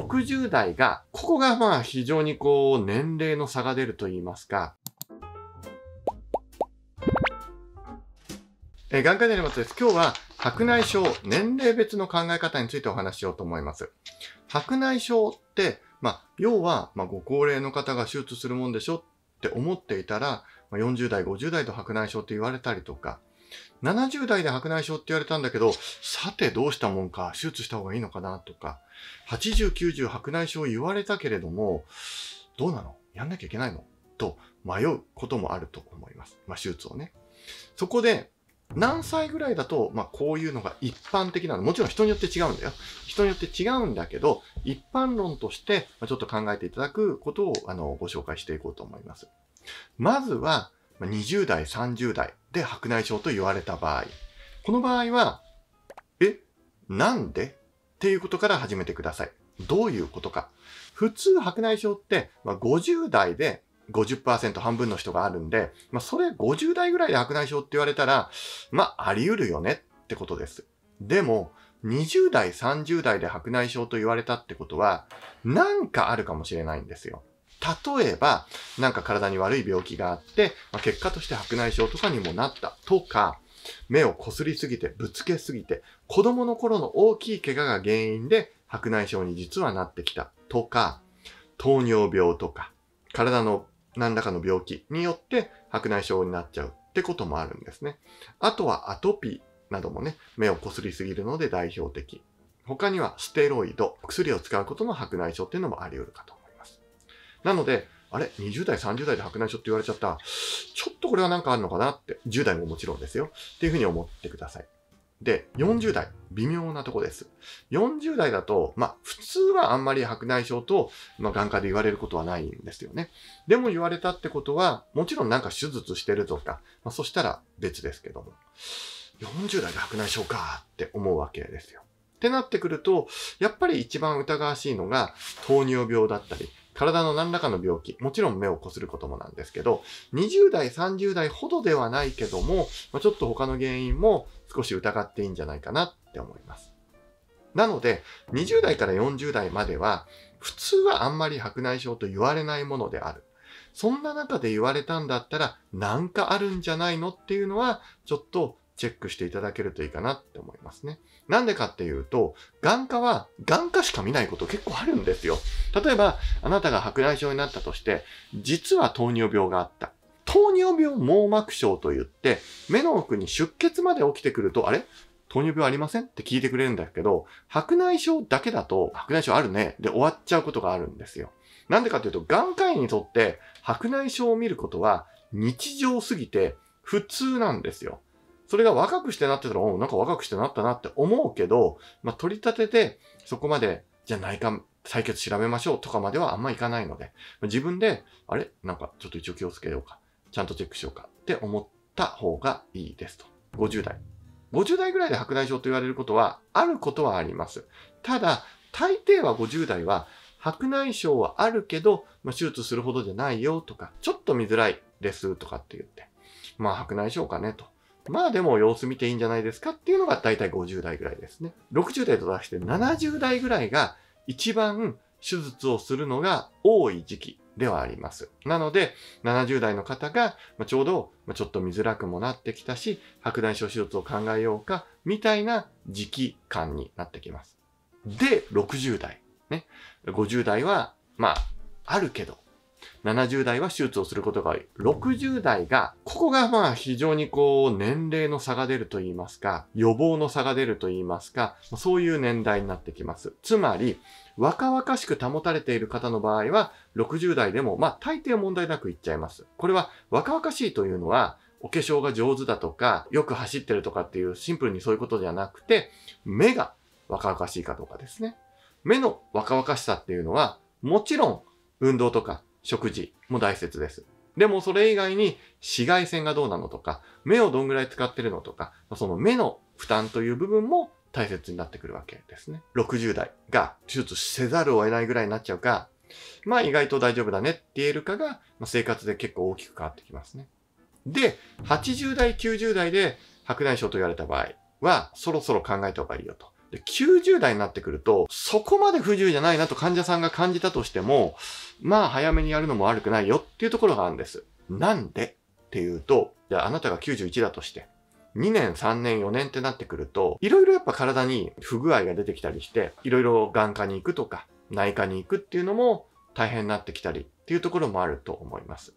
60代が、ここがまあ非常にこう年齢の差が出ると言いますか、えー、眼科医のります。今日は白内障、年齢別の考え方についてお話しようと思います。白内障って、まあ、要は、まあ、ご高齢の方が手術するもんでしょって思っていたら、まあ、40代、50代と白内障って言われたりとか、70代で白内障って言われたんだけど、さてどうしたもんか、手術した方がいいのかなとか、80、90白内障言われたけれども、どうなのやんなきゃいけないのと迷うこともあると思います。まあ、手術をね。そこで、何歳ぐらいだと、まあ、こういうのが一般的なの。もちろん人によって違うんだよ。人によって違うんだけど、一般論として、まちょっと考えていただくことを、あの、ご紹介していこうと思います。まずは、20代、30代で白内障と言われた場合、この場合は、え、なんでっていうことから始めてください。どういうことか。普通白内障って、まあ、50代で50%半分の人があるんで、まあ、それ50代ぐらいで白内障って言われたら、まあ、あり得るよねってことです。でも、20代、30代で白内障と言われたってことは、なんかあるかもしれないんですよ。例えば、なんか体に悪い病気があって、まあ、結果として白内障とかにもなったとか、目をこすりすぎて、ぶつけすぎて、子供の頃の大きい怪我が原因で白内障に実はなってきたとか、糖尿病とか、体の何らかの病気によって白内障になっちゃうってこともあるんですね。あとはアトピーなどもね、目をこすりすぎるので代表的。他にはステロイド、薬を使うことの白内障っていうのもあり得るかと。なので、あれ ?20 代、30代で白内障って言われちゃった。ちょっとこれはなんかあるのかなって、10代ももちろんですよ。っていうふうに思ってください。で、40代、微妙なとこです。40代だと、まあ、普通はあんまり白内障と、まあ、眼科で言われることはないんですよね。でも言われたってことは、もちろんなんか手術してるとか、まあ、そしたら別ですけども、40代で白内障かって思うわけですよ。ってなってくると、やっぱり一番疑わしいのが糖尿病だったり、体の何らかの病気、もちろん目をこすることもなんですけど、20代、30代ほどではないけども、まちょっと他の原因も少し疑っていいんじゃないかなって思います。なので、20代から40代までは、普通はあんまり白内障と言われないものである。そんな中で言われたんだったら、なんかあるんじゃないのっていうのは、ちょっとチェックしていただけるといいかなって思いますね。なんでかっていうと、眼科は眼科しか見ないこと結構あるんですよ。例えば、あなたが白内障になったとして、実は糖尿病があった。糖尿病網膜症と言って、目の奥に出血まで起きてくると、あれ糖尿病ありませんって聞いてくれるんだけど、白内障だけだと、白内障あるね、で終わっちゃうことがあるんですよ。なんでかっていうと、眼科医にとって白内障を見ることは日常すぎて普通なんですよ。それが若くしてなってたら、おなんか若くしてなったなって思うけど、まあ、取り立てて、そこまで、じゃあ内科、採血調べましょうとかまではあんまいかないので、自分で、あれなんかちょっと一応気をつけようか。ちゃんとチェックしようかって思った方がいいですと。50代。50代ぐらいで白内障と言われることは、あることはあります。ただ、大抵は50代は、白内障はあるけど、まあ、手術するほどじゃないよとか、ちょっと見づらいですとかって言って、まあ白内障かねと。まあでも様子見ていいんじゃないですかっていうのが大体50代ぐらいですね。60代と出して70代ぐらいが一番手術をするのが多い時期ではあります。なので、70代の方が、まちょうど、まちょっと見づらくもなってきたし、白内障手術を考えようか、みたいな時期感になってきます。で、60代。ね。50代は、まあ、あるけど、70代は手術をすることが多い。60代が、ここがまあ非常にこう年齢の差が出ると言いますか、予防の差が出ると言いますか、そういう年代になってきます。つまり、若々しく保たれている方の場合は、60代でも、まあ大抵問題なくいっちゃいます。これは若々しいというのは、お化粧が上手だとか、よく走ってるとかっていうシンプルにそういうことじゃなくて、目が若々しいかどうかですね。目の若々しさっていうのは、もちろん運動とか食事も大切です。でもそれ以外に紫外線がどうなのとか、目をどんぐらい使ってるのとか、その目の負担という部分も大切になってくるわけですね。60代が手術せざるを得ないぐらいになっちゃうか、まあ意外と大丈夫だねって言えるかが、まあ、生活で結構大きく変わってきますね。で、80代、90代で白内障と言われた場合は、そろそろ考えた方がいいよと。で90代になってくると、そこまで不自由じゃないなと患者さんが感じたとしても、まあ早めにやるのも悪くないよっていうところがあるんです。なんでっていうと、じゃああなたが91だとして、2年、3年、4年ってなってくると、いろいろやっぱ体に不具合が出てきたりして、いろいろ眼科に行くとか、内科に行くっていうのも大変になってきたりっていうところもあると思います。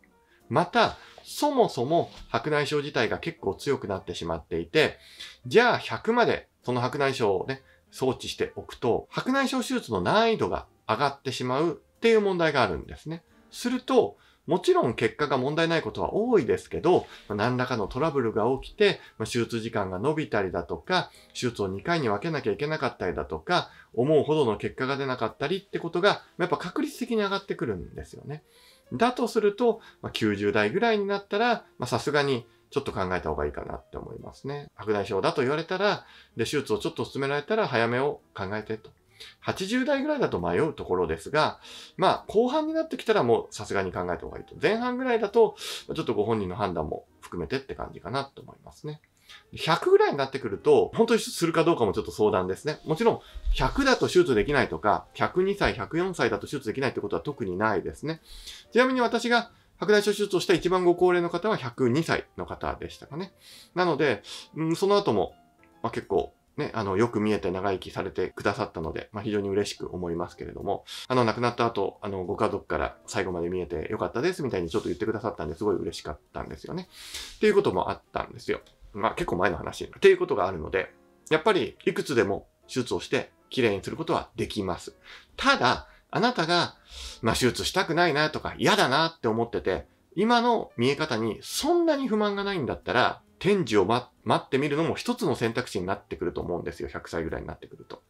また、そもそも白内障自体が結構強くなってしまっていて、じゃあ100までその白内障をね、装置しておくと、白内障手術の難易度が上がってしまうっていう問題があるんですね。すると、もちろん結果が問題ないことは多いですけど、何らかのトラブルが起きて、手術時間が延びたりだとか、手術を2回に分けなきゃいけなかったりだとか、思うほどの結果が出なかったりってことが、やっぱ確率的に上がってくるんですよね。だとすると、90代ぐらいになったら、さすがにちょっと考えた方がいいかなって思いますね。白内障だと言われたら、で、手術をちょっと進められたら早めを考えてと80代ぐらいだと迷うところですが、まあ、後半になってきたらもうさすがに考えた方がいいと。前半ぐらいだと、ちょっとご本人の判断も含めてって感じかなと思いますね。100ぐらいになってくると、本当にするかどうかもちょっと相談ですね。もちろん、100だと手術できないとか、102歳、104歳だと手術できないってことは特にないですね。ちなみに私が白内障手術をした一番ご高齢の方は102歳の方でしたかね。なので、うん、その後も、まあ、結構ね、あの、よく見えて長生きされてくださったので、まあ、非常に嬉しく思いますけれども、あの、亡くなった後、あの、ご家族から最後まで見えてよかったですみたいにちょっと言ってくださったんですごい嬉しかったんですよね。っていうこともあったんですよ。まあ、結構前の話。っていうことがあるので、やっぱり、いくつでも手術をして、綺麗にすることはできます。ただ、あなたが、まあ、手術したくないなとか、嫌だなって思ってて、今の見え方にそんなに不満がないんだったら、天寿を、ま、待ってみるのも一つの選択肢になってくると思うんですよ。100歳ぐらいになってくると。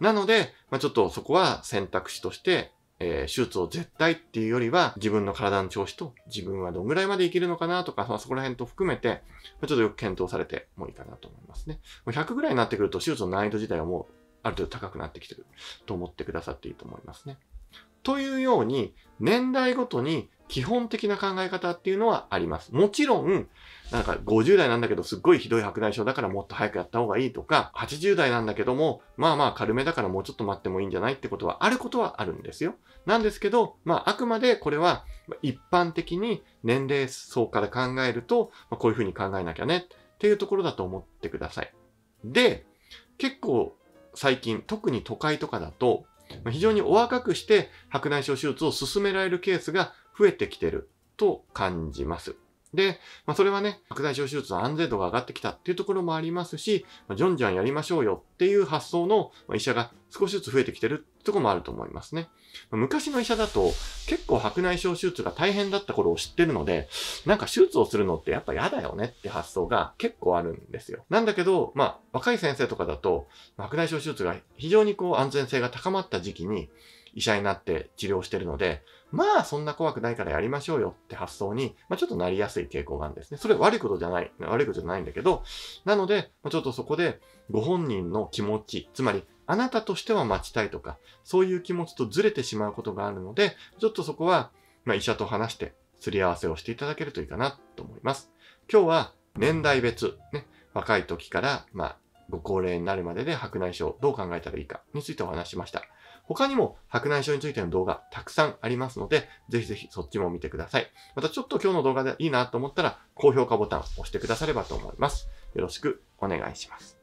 なので、まあ、ちょっとそこは選択肢として、えー、手術を絶対っていうよりは、自分の体の調子と、自分はどんぐらいまでいけるのかなとか、まあ、そこら辺と含めて、まあ、ちょっとよく検討されてもいいかなと思いますね。100ぐらいになってくると、手術の難易度自体はもう、ある程度高くなってきてると思ってくださっていいと思いますね。というように、年代ごとに基本的な考え方っていうのはあります。もちろん、なんか50代なんだけどすっごいひどい白内障だからもっと早くやった方がいいとか、80代なんだけども、まあまあ軽めだからもうちょっと待ってもいいんじゃないってことはあることはあるんですよ。なんですけど、まああくまでこれは一般的に年齢層から考えると、まこういうふうに考えなきゃねっていうところだと思ってください。で、結構最近、特に都会とかだと、非常にお若くして白内障手術を進められるケースが増えてきてると感じます。で、まあ、それはね、拡大小手術の安全度が上がってきたっていうところもありますし、じゃんじゃんやりましょうよっていう発想の医者が少しずつ増えてきてるとこもあると思いますね。昔の医者だと結構白内障手術が大変だった頃を知ってるので、なんか手術をするのってやっぱ嫌だよねって発想が結構あるんですよ。なんだけど、まあ若い先生とかだと白内障手術が非常にこう安全性が高まった時期に医者になって治療してるので、まあそんな怖くないからやりましょうよって発想に、まあ、ちょっとなりやすい傾向があるんですね。それ悪いことじゃない、悪いことじゃないんだけど、なので、まあ、ちょっとそこでご本人の気持ち、つまりあなたとしては待ちたいとか、そういう気持ちとずれてしまうことがあるので、ちょっとそこは、まあ、医者と話してすり合わせをしていただけるといいかなと思います。今日は年代別、ね、若い時から、まあ、ご高齢になるまでで白内障どう考えたらいいかについてお話しました。他にも白内障についての動画たくさんありますので、ぜひぜひそっちも見てください。またちょっと今日の動画でいいなと思ったら、高評価ボタンを押してくださればと思います。よろしくお願いします。